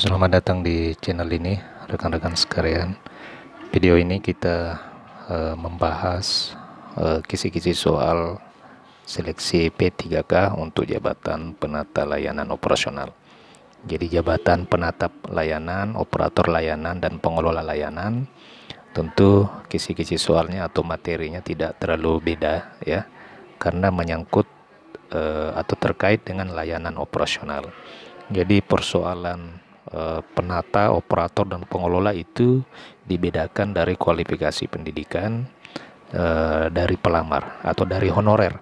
Selamat datang di channel ini, rekan-rekan sekalian. Video ini kita uh, membahas eh, kisi-kisi uh, soal seleksi P3K untuk jabatan penata layanan operasional. Jadi jabatan penata layanan, operator layanan, dan pengelola layanan, tentu kisi-kisi soalnya atau materinya tidak terlalu beda ya, karena menyangkut eh, atau terkait dengan layanan operasional. Jadi persoalan Eh, penata, operator dan pengelola itu dibedakan dari kualifikasi pendidikan eh, dari pelamar atau dari honorer.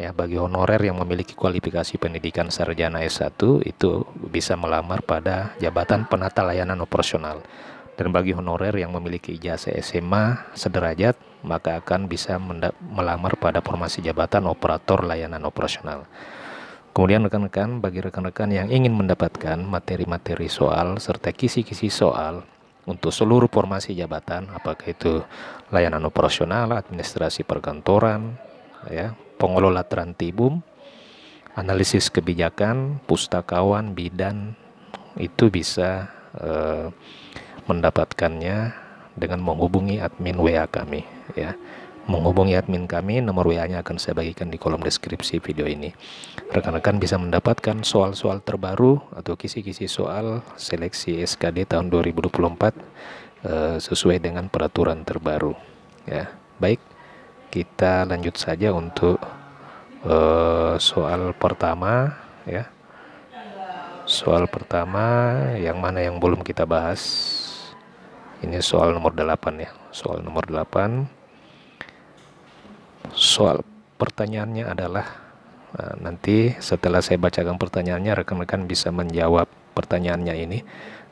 Ya, bagi honorer yang memiliki kualifikasi pendidikan sarjana S1 itu bisa melamar pada jabatan penata layanan operasional. Dan bagi honorer yang memiliki ijazah SMA sederajat, maka akan bisa melamar pada formasi jabatan operator layanan operasional. Kemudian rekan-rekan, bagi rekan-rekan yang ingin mendapatkan materi-materi soal serta kisi-kisi soal untuk seluruh formasi jabatan, apakah itu layanan operasional, administrasi perkantoran, ya, pengelola terantibum, analisis kebijakan, pustakawan, bidan, itu bisa eh, mendapatkannya dengan menghubungi admin WA kami, ya menghubungi admin kami, nomor WA-nya akan saya bagikan di kolom deskripsi video ini. Rekan-rekan bisa mendapatkan soal-soal terbaru atau kisi-kisi soal seleksi SKD tahun 2024 eh, sesuai dengan peraturan terbaru. Ya, baik, kita lanjut saja untuk eh, soal pertama, ya. Soal pertama, yang mana yang belum kita bahas? Ini soal nomor 8 ya, soal nomor 8 soal pertanyaannya adalah eh, nanti setelah saya bacakan pertanyaannya rekan-rekan bisa menjawab pertanyaannya ini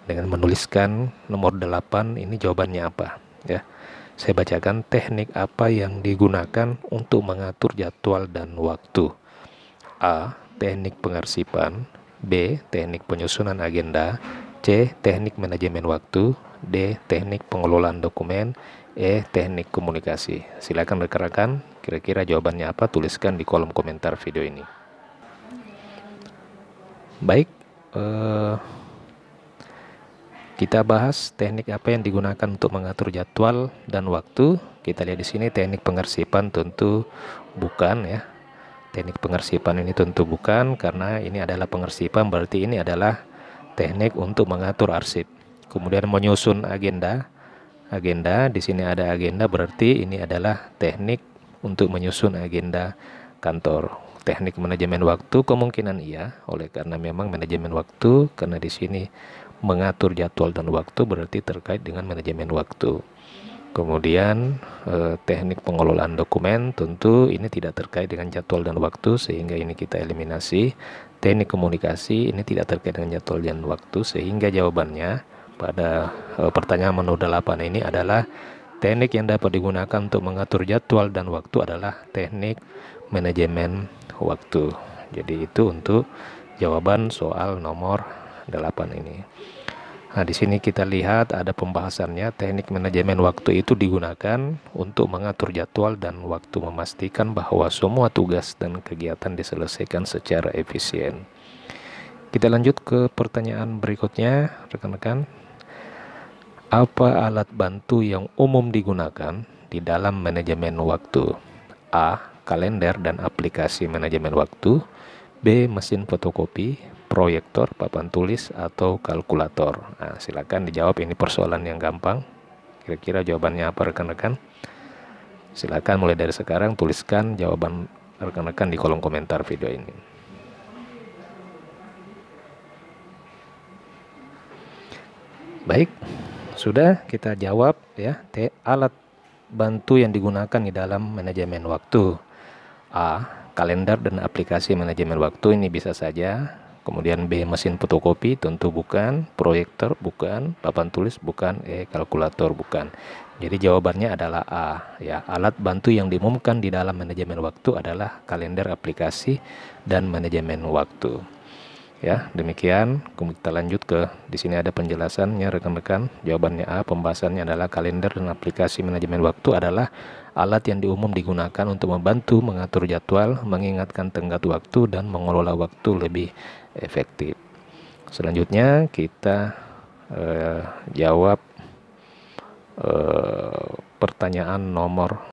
dengan menuliskan nomor 8 ini jawabannya apa ya. Saya bacakan teknik apa yang digunakan untuk mengatur jadwal dan waktu. A. Teknik pengarsipan B. Teknik penyusunan agenda C. Teknik manajemen waktu D. Teknik pengelolaan dokumen E. Teknik komunikasi. Silakan rekan-rekan, kira-kira jawabannya apa? Tuliskan di kolom komentar video ini. Baik, eh, kita bahas teknik apa yang digunakan untuk mengatur jadwal dan waktu. Kita lihat di sini teknik pengarsipan tentu bukan ya. Teknik pengarsipan ini tentu bukan karena ini adalah pengarsipan berarti ini adalah teknik untuk mengatur arsip. Kemudian menyusun agenda agenda. Di sini ada agenda berarti ini adalah teknik untuk menyusun agenda kantor. Teknik manajemen waktu kemungkinan iya, oleh karena memang manajemen waktu karena di sini mengatur jadwal dan waktu berarti terkait dengan manajemen waktu. Kemudian eh, teknik pengelolaan dokumen tentu ini tidak terkait dengan jadwal dan waktu sehingga ini kita eliminasi. Teknik komunikasi ini tidak terkait dengan jadwal dan waktu sehingga jawabannya pada eh, pertanyaan menu 8 ini adalah teknik yang dapat digunakan untuk mengatur jadwal dan waktu adalah teknik manajemen waktu. Jadi itu untuk jawaban soal nomor 8 ini. Nah, di sini kita lihat ada pembahasannya teknik manajemen waktu itu digunakan untuk mengatur jadwal dan waktu memastikan bahwa semua tugas dan kegiatan diselesaikan secara efisien. Kita lanjut ke pertanyaan berikutnya, rekan-rekan. Apa alat bantu yang umum digunakan di dalam manajemen waktu? A. Kalender dan aplikasi manajemen waktu B. Mesin fotokopi proyektor, papan tulis, atau kalkulator? Nah, silakan dijawab ini persoalan yang gampang. Kira-kira jawabannya apa rekan-rekan? Silakan mulai dari sekarang tuliskan jawaban rekan-rekan di kolom komentar video ini. Baik, sudah kita jawab ya, T alat bantu yang digunakan di dalam manajemen waktu. A. Kalender dan aplikasi manajemen waktu ini bisa saja. Kemudian B. Mesin fotokopi tentu bukan, proyektor bukan, papan tulis bukan, E. Kalkulator bukan. Jadi jawabannya adalah A. Ya, alat bantu yang diumumkan di dalam manajemen waktu adalah kalender aplikasi dan manajemen waktu. Ya, demikian. Kemudian kita lanjut ke di sini ada penjelasannya rekan-rekan. Jawabannya A, pembahasannya adalah kalender dan aplikasi manajemen waktu adalah alat yang diumum digunakan untuk membantu mengatur jadwal, mengingatkan tenggat waktu dan mengelola waktu lebih efektif. Selanjutnya kita eh, jawab eh, pertanyaan nomor